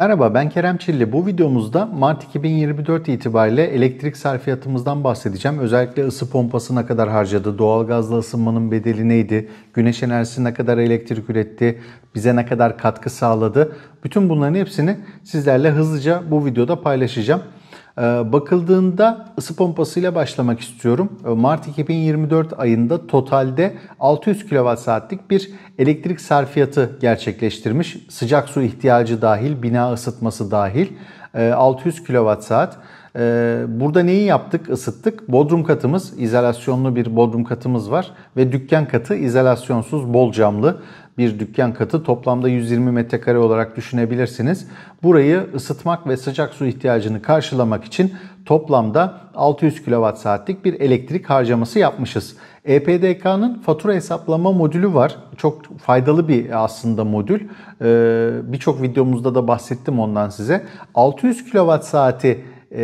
Merhaba ben Kerem Çilli. Bu videomuzda Mart 2024 itibariyle elektrik sarfiyatımızdan bahsedeceğim. Özellikle ısı pompası ne kadar harcadı, doğalgazla ısınmanın bedeli neydi, güneş enerjisi ne kadar elektrik üretti, bize ne kadar katkı sağladı. Bütün bunların hepsini sizlerle hızlıca bu videoda paylaşacağım. Ee, bakıldığında ısı pompasıyla başlamak istiyorum. Ee, Mart 2024 ayında totalde 600 kWh saatlik bir elektrik sarfiyatı gerçekleştirmiş. Sıcak su ihtiyacı dahil, bina ısıtması dahil 600 e, kWh saat. Ee, burada neyi yaptık? Isıttık. Bodrum katımız, izolasyonlu bir bodrum katımız var ve dükkan katı izolasyonsuz bol camlı bir dükkan katı toplamda 120 metrekare olarak düşünebilirsiniz. Burayı ısıtmak ve sıcak su ihtiyacını karşılamak için toplamda 600 kilowatt saatlik bir elektrik harcaması yapmışız. EPDK'nın fatura hesaplama modülü var. Çok faydalı bir aslında modül. Ee, Birçok videomuzda da bahsettim ondan size. 600 kilowatt saati e,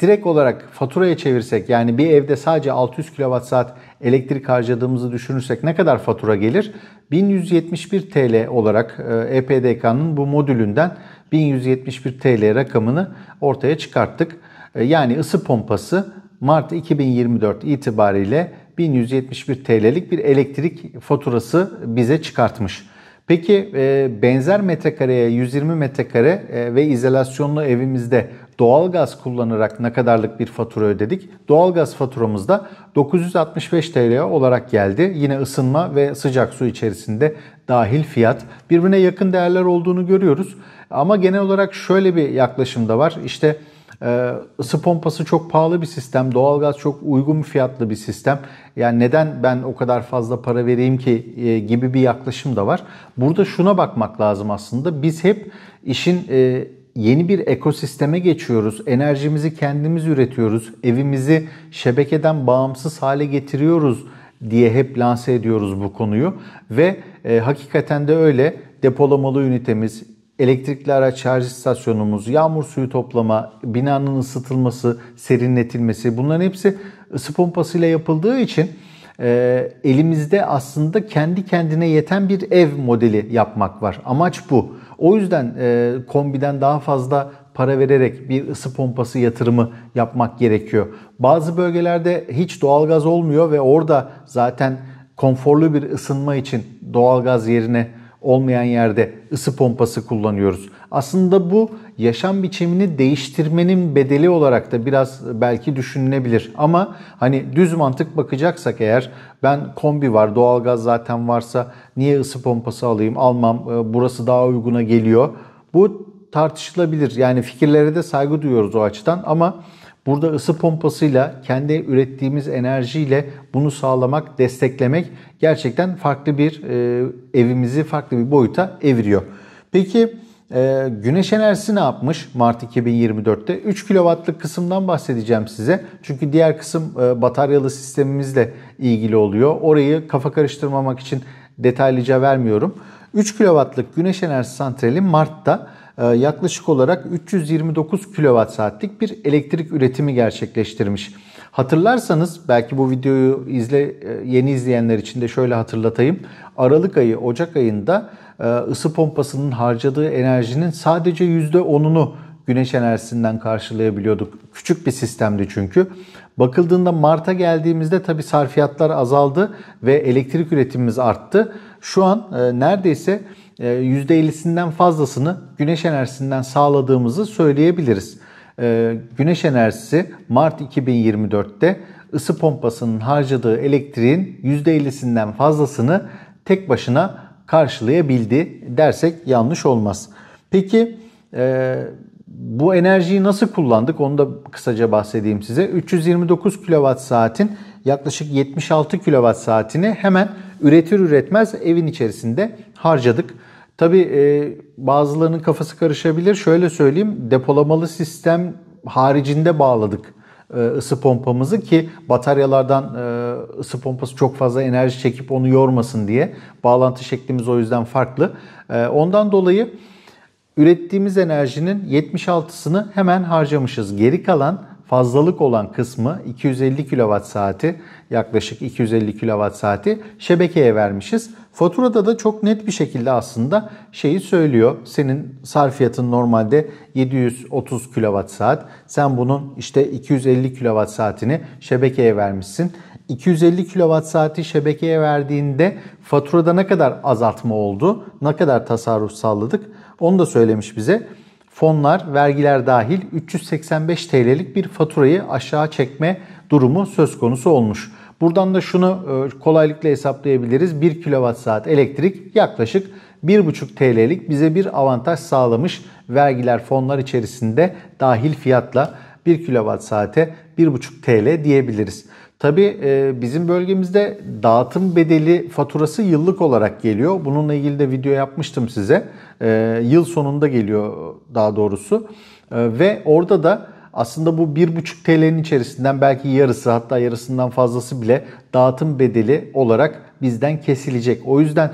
direkt olarak faturaya çevirsek yani bir evde sadece 600 kilowatt saat elektrik harcadığımızı düşünürsek ne kadar fatura gelir? 1171 TL olarak EPDK'nın e bu modülünden 1171 TL rakamını ortaya çıkarttık. E, yani ısı pompası Mart 2024 itibariyle 1171 TL'lik bir elektrik faturası bize çıkartmış. Peki e, benzer metrekareye 120 metrekare ve izolasyonlu evimizde doğalgaz kullanarak ne kadarlık bir fatura ödedik? Doğalgaz faturamız da 965 TL olarak geldi. Yine ısınma ve sıcak su içerisinde dahil fiyat. Birbirine yakın değerler olduğunu görüyoruz. Ama genel olarak şöyle bir yaklaşım da var. İşte e, ısı pompası çok pahalı bir sistem. Doğalgaz çok uygun fiyatlı bir sistem. Yani neden ben o kadar fazla para vereyim ki e, gibi bir yaklaşım da var. Burada şuna bakmak lazım aslında. Biz hep işin e, yeni bir ekosisteme geçiyoruz. Enerjimizi kendimiz üretiyoruz. Evimizi şebekeden bağımsız hale getiriyoruz diye hep lanse ediyoruz bu konuyu ve e, hakikaten de öyle depolamalı ünitemiz, elektrikli araç şarj istasyonumuz, yağmur suyu toplama, binanın ısıtılması, serinletilmesi bunların hepsi ısı pompasıyla yapıldığı için e, elimizde aslında kendi kendine yeten bir ev modeli yapmak var. Amaç bu. O yüzden e, kombiden daha fazla para vererek bir ısı pompası yatırımı yapmak gerekiyor. Bazı bölgelerde hiç doğalgaz olmuyor ve orada zaten konforlu bir ısınma için doğalgaz yerine olmayan yerde ısı pompası kullanıyoruz. Aslında bu yaşam biçimini değiştirmenin bedeli olarak da biraz belki düşünülebilir. Ama hani düz mantık bakacaksak eğer ben kombi var, doğalgaz zaten varsa niye ısı pompası alayım, almam, e, burası daha uyguna geliyor. Bu tartışılabilir. Yani fikirlere de saygı duyuyoruz o açıdan ama Burada ısı pompasıyla kendi ürettiğimiz enerjiyle bunu sağlamak, desteklemek gerçekten farklı bir e, evimizi farklı bir boyuta eviriyor. Peki e, güneş enerjisi ne yapmış Mart 2024'te? 3 kW'lık kısımdan bahsedeceğim size. Çünkü diğer kısım e, bataryalı sistemimizle ilgili oluyor. Orayı kafa karıştırmamak için detaylıca vermiyorum. 3 kW'lık güneş enerji santrali Mart'ta ee, yaklaşık olarak 329 kilowatt saatlik bir elektrik üretimi gerçekleştirmiş. Hatırlarsanız belki bu videoyu izle e, yeni izleyenler için de şöyle hatırlatayım. Aralık ayı, Ocak ayında e, ısı pompasının harcadığı enerjinin sadece %10'unu güneş enerjisinden karşılayabiliyorduk. Küçük bir sistemdi çünkü. Bakıldığında Mart'a geldiğimizde tabi sarfiyatlar azaldı ve elektrik üretimimiz arttı. Şu an e, neredeyse %50'sinden ee, fazlasını güneş enerjisinden sağladığımızı söyleyebiliriz. Ee, güneş enerjisi Mart 2024'te ısı pompasının harcadığı elektriğin %50'sinden fazlasını tek başına karşılayabildi dersek yanlış olmaz. Peki e, bu enerjiyi nasıl kullandık onu da kısaca bahsedeyim size. 329 kWh saatin yaklaşık 76 kWh saatini hemen üretir üretmez evin içerisinde harcadık. Tabii e, bazılarının kafası karışabilir. Şöyle söyleyeyim depolamalı sistem haricinde bağladık e, ısı pompamızı ki bataryalardan e, ısı pompası çok fazla enerji çekip onu yormasın diye. Bağlantı şeklimiz o yüzden farklı. E, ondan dolayı ürettiğimiz enerjinin 76'sını hemen harcamışız. Geri kalan fazlalık olan kısmı 250 kWh saati yaklaşık 250 kWh saati şebekeye vermişiz. Faturada da çok net bir şekilde aslında şeyi söylüyor. Senin sarfiyatın normalde 730 kWh saat. Sen bunun işte 250 kWh saatini şebekeye vermişsin. 250 kWh saati şebekeye verdiğinde faturada ne kadar azaltma oldu, ne kadar tasarruf sağladık onu da söylemiş bize fonlar, vergiler dahil 385 TL'lik bir faturayı aşağı çekme durumu söz konusu olmuş. Buradan da şunu e, kolaylıkla hesaplayabiliriz. 1 kWh elektrik yaklaşık 1,5 TL'lik bize bir avantaj sağlamış vergiler fonlar içerisinde dahil fiyatla 1 saate 1,5 TL diyebiliriz. Tabii e, bizim bölgemizde dağıtım bedeli faturası yıllık olarak geliyor. Bununla ilgili de video yapmıştım size. E, yıl sonunda geliyor daha doğrusu. E, ve orada da aslında bu 1,5 TL'nin içerisinden belki yarısı hatta yarısından fazlası bile dağıtım bedeli olarak bizden kesilecek. O yüzden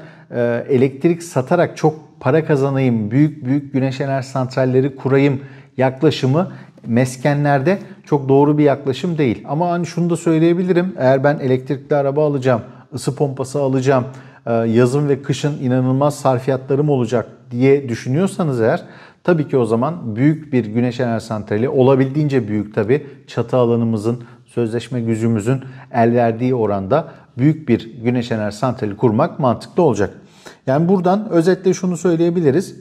elektrik satarak çok para kazanayım, büyük büyük güneş enerji santralleri kurayım yaklaşımı meskenlerde çok doğru bir yaklaşım değil. Ama hani şunu da söyleyebilirim. Eğer ben elektrikli araba alacağım, ısı pompası alacağım, e, yazın ve kışın inanılmaz sarfiyatlarım olacak diye düşünüyorsanız eğer tabii ki o zaman büyük bir güneş enerji santrali olabildiğince büyük tabii çatı alanımızın sözleşme gücümüzün el verdiği oranda büyük bir güneş enerji santrali kurmak mantıklı olacak. Yani buradan özetle şunu söyleyebiliriz.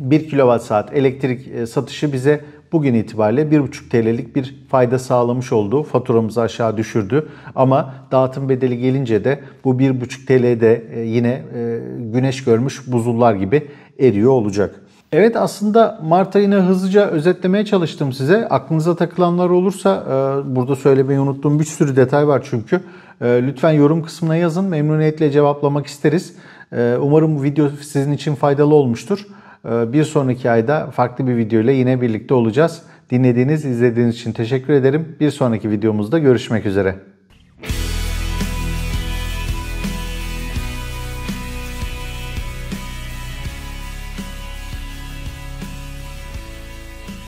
1 kWh elektrik e, satışı bize bugün itibariyle 1,5 TL'lik bir fayda sağlamış oldu. Faturamızı aşağı düşürdü. Ama dağıtım bedeli gelince de bu 1,5 TL'de e, yine e, güneş görmüş buzullar gibi eriyor olacak. Evet aslında Mart ayını hızlıca özetlemeye çalıştım size. Aklınıza takılanlar olursa e, burada söylemeyi unuttuğum bir sürü detay var çünkü. Lütfen yorum kısmına yazın. Memnuniyetle cevaplamak isteriz. Umarım bu video sizin için faydalı olmuştur. Ee, bir sonraki ayda farklı bir video ile yine birlikte olacağız. Dinlediğiniz, izlediğiniz için teşekkür ederim. Bir sonraki videomuzda görüşmek üzere.